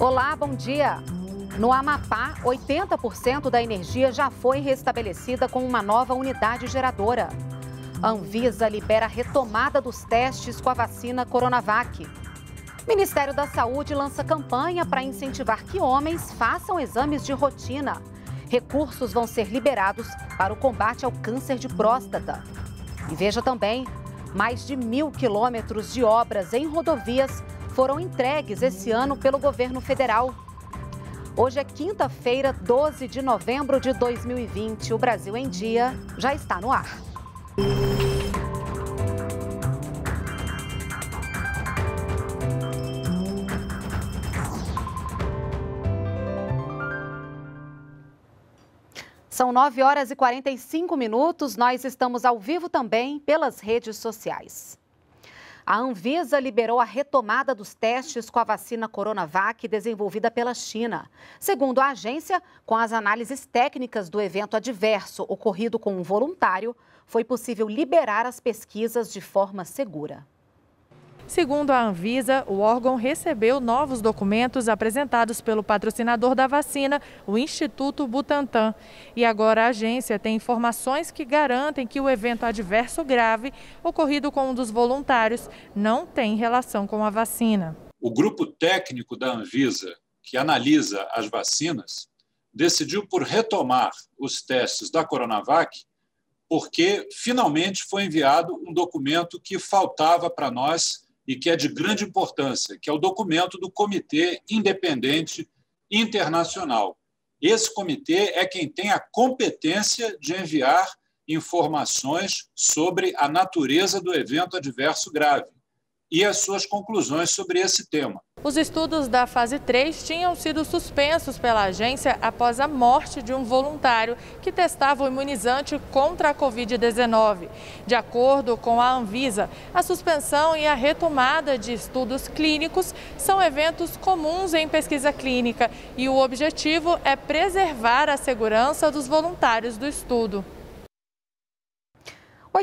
Olá, bom dia. No Amapá, 80% da energia já foi restabelecida com uma nova unidade geradora. A Anvisa libera a retomada dos testes com a vacina Coronavac. Ministério da Saúde lança campanha para incentivar que homens façam exames de rotina. Recursos vão ser liberados para o combate ao câncer de próstata. E veja também, mais de mil quilômetros de obras em rodovias foram entregues esse ano pelo governo federal. Hoje é quinta-feira, 12 de novembro de 2020. O Brasil em Dia já está no ar. São 9 horas e 45 minutos. Nós estamos ao vivo também pelas redes sociais. A Anvisa liberou a retomada dos testes com a vacina Coronavac desenvolvida pela China. Segundo a agência, com as análises técnicas do evento adverso ocorrido com um voluntário, foi possível liberar as pesquisas de forma segura. Segundo a Anvisa, o órgão recebeu novos documentos apresentados pelo patrocinador da vacina, o Instituto Butantan. E agora a agência tem informações que garantem que o evento adverso grave, ocorrido com um dos voluntários, não tem relação com a vacina. O grupo técnico da Anvisa, que analisa as vacinas, decidiu por retomar os testes da Coronavac, porque finalmente foi enviado um documento que faltava para nós e que é de grande importância, que é o documento do Comitê Independente Internacional. Esse comitê é quem tem a competência de enviar informações sobre a natureza do evento adverso grave e as suas conclusões sobre esse tema. Os estudos da fase 3 tinham sido suspensos pela agência após a morte de um voluntário que testava o imunizante contra a Covid-19. De acordo com a Anvisa, a suspensão e a retomada de estudos clínicos são eventos comuns em pesquisa clínica e o objetivo é preservar a segurança dos voluntários do estudo.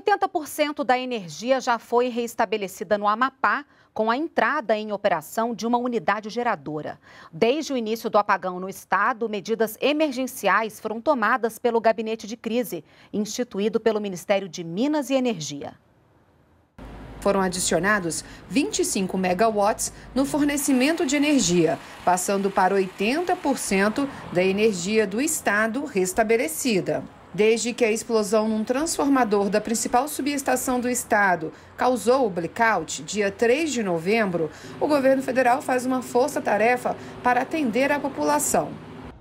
80% da energia já foi reestabelecida no Amapá com a entrada em operação de uma unidade geradora. Desde o início do apagão no estado, medidas emergenciais foram tomadas pelo gabinete de crise, instituído pelo Ministério de Minas e Energia. Foram adicionados 25 megawatts no fornecimento de energia, passando para 80% da energia do estado restabelecida. Desde que a explosão num transformador da principal subestação do estado causou o blackout, dia 3 de novembro, o governo federal faz uma força-tarefa para atender a população.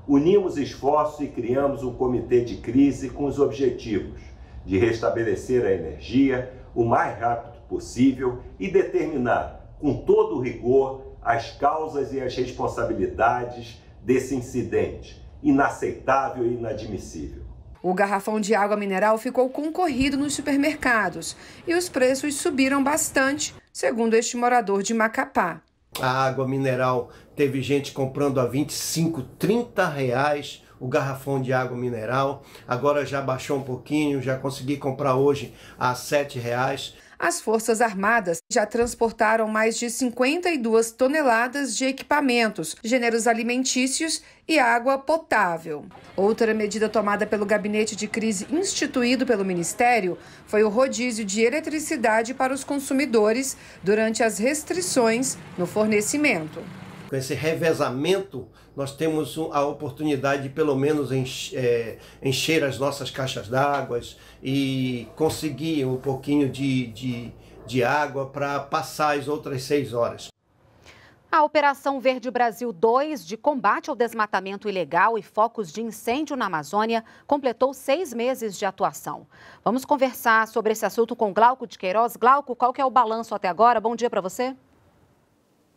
Unimos esforços e criamos um comitê de crise com os objetivos de restabelecer a energia o mais rápido possível e determinar com todo rigor as causas e as responsabilidades desse incidente inaceitável e inadmissível. O garrafão de água mineral ficou concorrido nos supermercados e os preços subiram bastante, segundo este morador de Macapá. A água mineral teve gente comprando a 25, 30 reais o garrafão de água mineral. Agora já baixou um pouquinho, já consegui comprar hoje a R$ 7,00. As Forças Armadas já transportaram mais de 52 toneladas de equipamentos, gêneros alimentícios e água potável. Outra medida tomada pelo gabinete de crise instituído pelo Ministério foi o rodízio de eletricidade para os consumidores durante as restrições no fornecimento. Com esse revezamento nós temos a oportunidade de pelo menos é, encher as nossas caixas d'água e conseguir um pouquinho de, de, de água para passar as outras seis horas. A Operação Verde Brasil 2, de combate ao desmatamento ilegal e focos de incêndio na Amazônia, completou seis meses de atuação. Vamos conversar sobre esse assunto com Glauco de Queiroz. Glauco, qual que é o balanço até agora? Bom dia para você.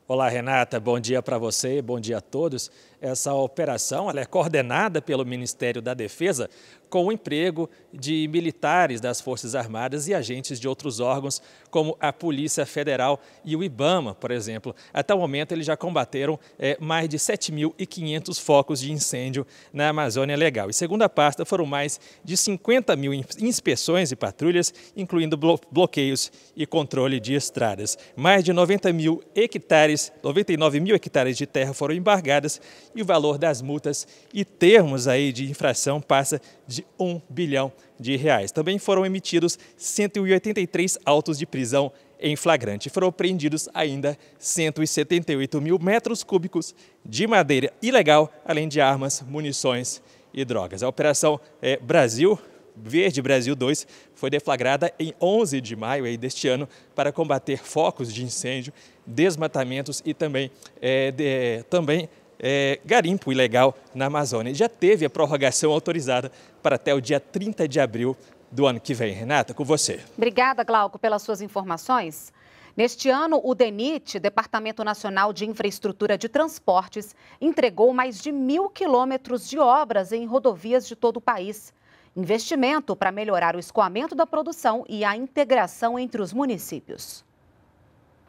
Olá, Renata. Bom dia para você, bom dia a todos. Essa operação é coordenada pelo Ministério da Defesa com o emprego de militares das Forças Armadas e agentes de outros órgãos, como a Polícia Federal e o IBAMA, por exemplo. Até o momento, eles já combateram é, mais de 7.500 focos de incêndio na Amazônia Legal. E segundo a pasta, foram mais de 50 mil inspeções e patrulhas, incluindo bloqueios e controle de estradas. Mais de 90 mil hectares, 99 mil hectares de terra foram embargadas e o valor das multas e termos aí de infração passa de 1 bilhão de reais. Também foram emitidos 183 autos de prisão em flagrante. Foram apreendidos ainda 178 mil metros cúbicos de madeira ilegal, além de armas, munições e drogas. A Operação é, Brasil Verde Brasil 2 foi deflagrada em 11 de maio deste ano para combater focos de incêndio, desmatamentos e também, é, de, eh, também é, garimpo ilegal na Amazônia. Já teve a prorrogação autorizada para até o dia 30 de abril do ano que vem. Renata, com você. Obrigada, Glauco, pelas suas informações. Neste ano, o DENIT, Departamento Nacional de Infraestrutura de Transportes, entregou mais de mil quilômetros de obras em rodovias de todo o país. Investimento para melhorar o escoamento da produção e a integração entre os municípios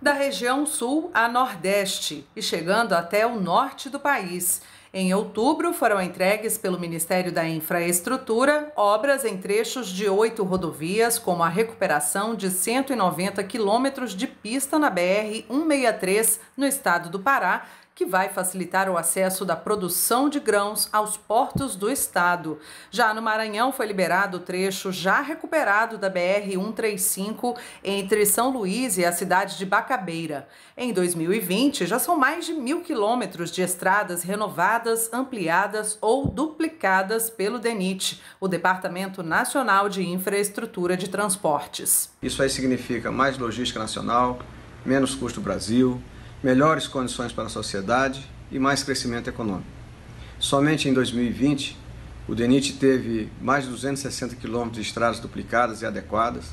da região sul a nordeste e chegando até o norte do país. Em outubro, foram entregues pelo Ministério da Infraestrutura obras em trechos de oito rodovias, como a recuperação de 190 quilômetros de pista na BR-163, no estado do Pará, que vai facilitar o acesso da produção de grãos aos portos do estado. Já no Maranhão foi liberado o trecho já recuperado da BR 135 entre São Luís e a cidade de Bacabeira. Em 2020 já são mais de mil quilômetros de estradas renovadas, ampliadas ou duplicadas pelo DENIT, o Departamento Nacional de Infraestrutura de Transportes. Isso aí significa mais logística nacional, menos custo Brasil melhores condições para a sociedade e mais crescimento econômico. Somente em 2020, o DENIT teve mais de 260 quilômetros de estradas duplicadas e adequadas,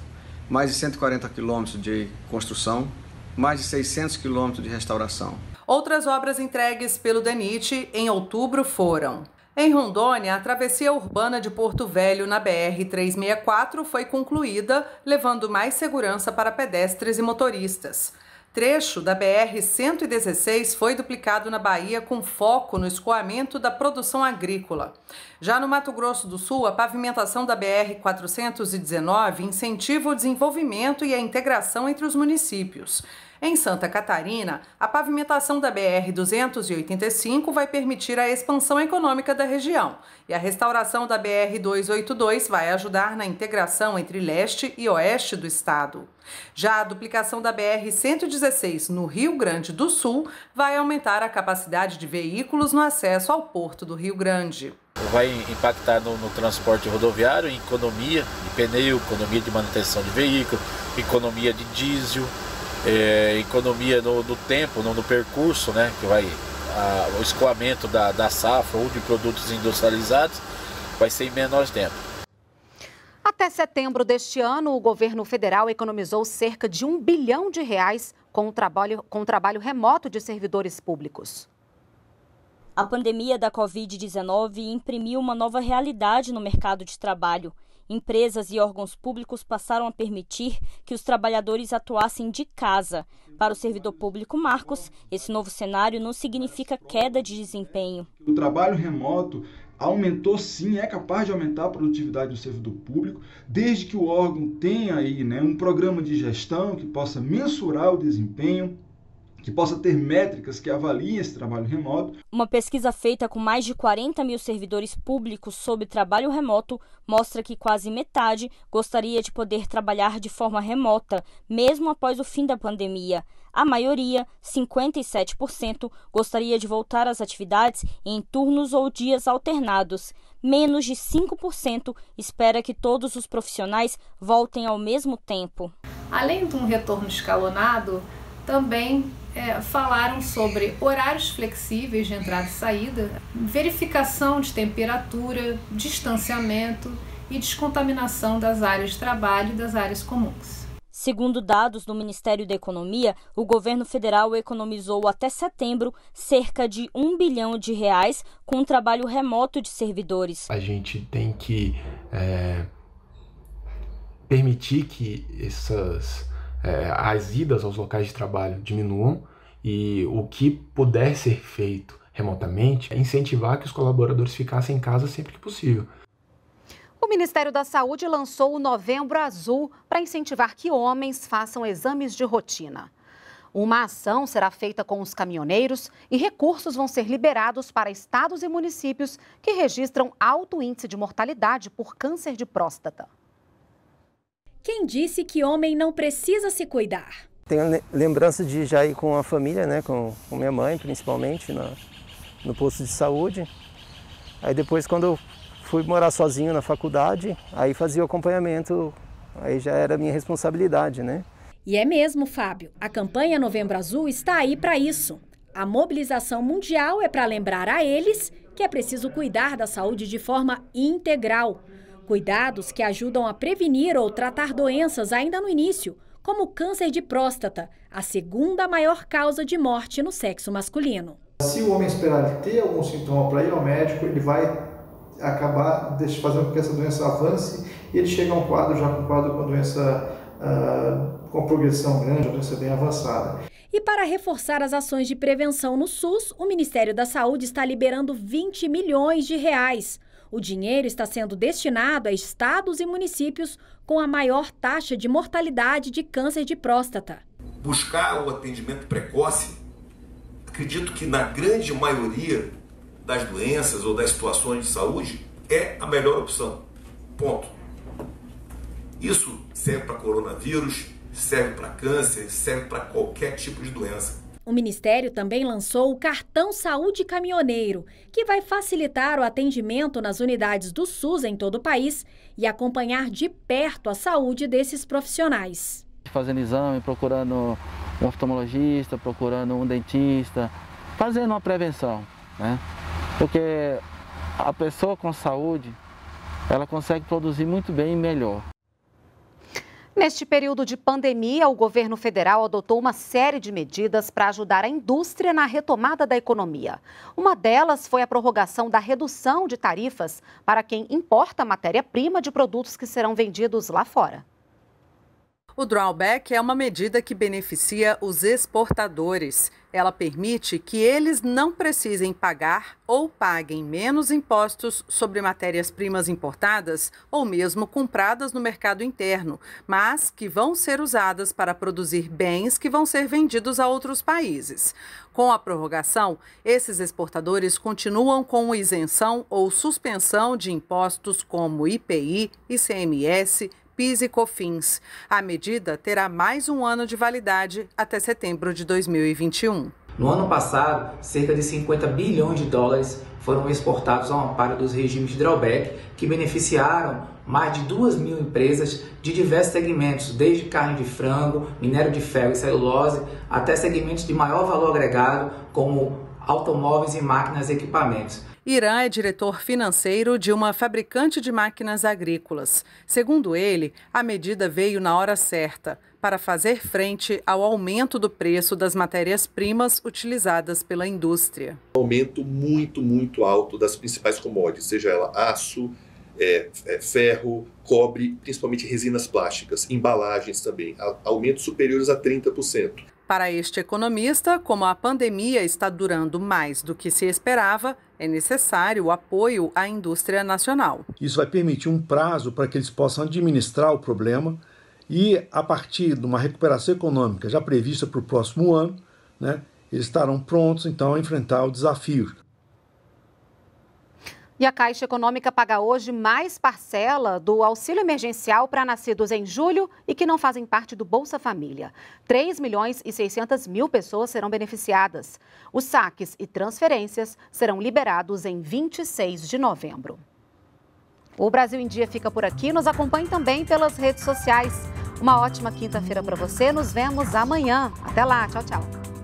mais de 140 quilômetros de construção, mais de 600 quilômetros de restauração. Outras obras entregues pelo DENIT em outubro foram em Rondônia, a travessia urbana de Porto Velho na BR-364 foi concluída, levando mais segurança para pedestres e motoristas. Trecho da BR-116 foi duplicado na Bahia com foco no escoamento da produção agrícola. Já no Mato Grosso do Sul, a pavimentação da BR-419 incentiva o desenvolvimento e a integração entre os municípios. Em Santa Catarina, a pavimentação da BR-285 vai permitir a expansão econômica da região e a restauração da BR-282 vai ajudar na integração entre leste e oeste do estado. Já a duplicação da BR-116 no Rio Grande do Sul vai aumentar a capacidade de veículos no acesso ao porto do Rio Grande. Vai impactar no, no transporte rodoviário, em economia de pneu, economia de manutenção de veículo, economia de diesel é, economia no, no, tempo, no, no percurso, né? Que vai a, o escoamento da, da safra ou de produtos industrializados vai ser em menor tempo. Até setembro deste ano, o governo federal economizou cerca de um bilhão de reais com o trabalho, com o trabalho remoto de servidores públicos. A pandemia da Covid-19 imprimiu uma nova realidade no mercado de trabalho. Empresas e órgãos públicos passaram a permitir que os trabalhadores atuassem de casa. Para o servidor público Marcos, esse novo cenário não significa queda de desempenho. O trabalho remoto aumentou sim, é capaz de aumentar a produtividade do servidor público, desde que o órgão tenha aí né, um programa de gestão que possa mensurar o desempenho, que possa ter métricas que avaliem esse trabalho remoto. Uma pesquisa feita com mais de 40 mil servidores públicos sobre trabalho remoto mostra que quase metade gostaria de poder trabalhar de forma remota, mesmo após o fim da pandemia. A maioria, 57%, gostaria de voltar às atividades em turnos ou dias alternados. Menos de 5% espera que todos os profissionais voltem ao mesmo tempo. Além de um retorno escalonado, também é, falaram sobre horários flexíveis de entrada e saída, verificação de temperatura, distanciamento e descontaminação das áreas de trabalho e das áreas comuns. Segundo dados do Ministério da Economia, o governo federal economizou até setembro cerca de um bilhão de reais com o trabalho remoto de servidores. A gente tem que é, permitir que essas é, as idas aos locais de trabalho diminuam e o que puder ser feito remotamente é incentivar que os colaboradores ficassem em casa sempre que possível. O Ministério da Saúde lançou o Novembro Azul para incentivar que homens façam exames de rotina. Uma ação será feita com os caminhoneiros e recursos vão ser liberados para estados e municípios que registram alto índice de mortalidade por câncer de próstata. Quem disse que homem não precisa se cuidar? Tenho lembrança de já ir com a família, né, com, com minha mãe principalmente, na, no posto de saúde. Aí depois, quando eu fui morar sozinho na faculdade, aí fazia o acompanhamento, aí já era minha responsabilidade, né? E é mesmo, Fábio. A campanha Novembro Azul está aí para isso. A mobilização mundial é para lembrar a eles que é preciso cuidar da saúde de forma integral. Cuidados que ajudam a prevenir ou tratar doenças ainda no início, como o câncer de próstata, a segunda maior causa de morte no sexo masculino. Se o homem esperar ter algum sintoma para ir ao médico, ele vai acabar fazendo com que essa doença avance e ele chega a um quadro já com quadro com doença uh, com progressão grande, uma doença bem avançada. E para reforçar as ações de prevenção no SUS, o Ministério da Saúde está liberando 20 milhões de reais o dinheiro está sendo destinado a estados e municípios com a maior taxa de mortalidade de câncer de próstata. Buscar o atendimento precoce, acredito que na grande maioria das doenças ou das situações de saúde, é a melhor opção. Ponto. Isso serve para coronavírus, serve para câncer, serve para qualquer tipo de doença. O Ministério também lançou o Cartão Saúde Caminhoneiro, que vai facilitar o atendimento nas unidades do SUS em todo o país e acompanhar de perto a saúde desses profissionais. Fazendo exame, procurando um oftalmologista, procurando um dentista, fazendo uma prevenção, né? Porque a pessoa com saúde, ela consegue produzir muito bem e melhor. Neste período de pandemia, o governo federal adotou uma série de medidas para ajudar a indústria na retomada da economia. Uma delas foi a prorrogação da redução de tarifas para quem importa matéria-prima de produtos que serão vendidos lá fora. O drawback é uma medida que beneficia os exportadores. Ela permite que eles não precisem pagar ou paguem menos impostos sobre matérias-primas importadas ou mesmo compradas no mercado interno, mas que vão ser usadas para produzir bens que vão ser vendidos a outros países. Com a prorrogação, esses exportadores continuam com isenção ou suspensão de impostos como IPI, ICMS, PIS e COFINS. A medida terá mais um ano de validade até setembro de 2021. No ano passado, cerca de 50 bilhões de dólares foram exportados ao amparo dos regimes de drawback, que beneficiaram mais de 2 mil empresas de diversos segmentos, desde carne de frango, minério de ferro e celulose, até segmentos de maior valor agregado, como automóveis e máquinas e equipamentos. Irã é diretor financeiro de uma fabricante de máquinas agrícolas. Segundo ele, a medida veio na hora certa para fazer frente ao aumento do preço das matérias-primas utilizadas pela indústria. Um aumento muito, muito alto das principais commodities, seja ela aço, é, é, ferro, cobre, principalmente resinas plásticas, embalagens também, aumentos superiores a 30%. Para este economista, como a pandemia está durando mais do que se esperava, é necessário o apoio à indústria nacional. Isso vai permitir um prazo para que eles possam administrar o problema e, a partir de uma recuperação econômica já prevista para o próximo ano, né, eles estarão prontos então a enfrentar o desafio. E a Caixa Econômica paga hoje mais parcela do auxílio emergencial para nascidos em julho e que não fazem parte do Bolsa Família. 3 milhões e 600 mil pessoas serão beneficiadas. Os saques e transferências serão liberados em 26 de novembro. O Brasil em Dia fica por aqui. Nos acompanhe também pelas redes sociais. Uma ótima quinta-feira para você. Nos vemos amanhã. Até lá. Tchau, tchau.